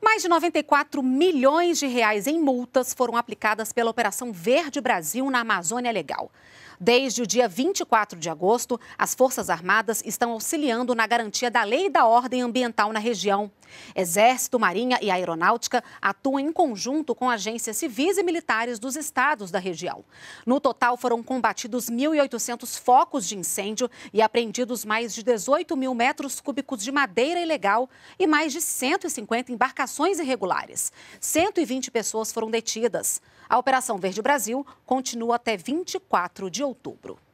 Mais de 94 milhões de reais em multas foram aplicadas pela Operação Verde Brasil na Amazônia Legal. Desde o dia 24 de agosto, as Forças Armadas estão auxiliando na garantia da lei e da ordem ambiental na região. Exército, Marinha e Aeronáutica atuam em conjunto com agências civis e militares dos estados da região. No total, foram combatidos 1.800 focos de incêndio e apreendidos mais de 18 mil metros cúbicos de madeira ilegal e mais de 150 embarcações irregulares. 120 pessoas foram detidas. A Operação Verde Brasil continua até 24 de outubro.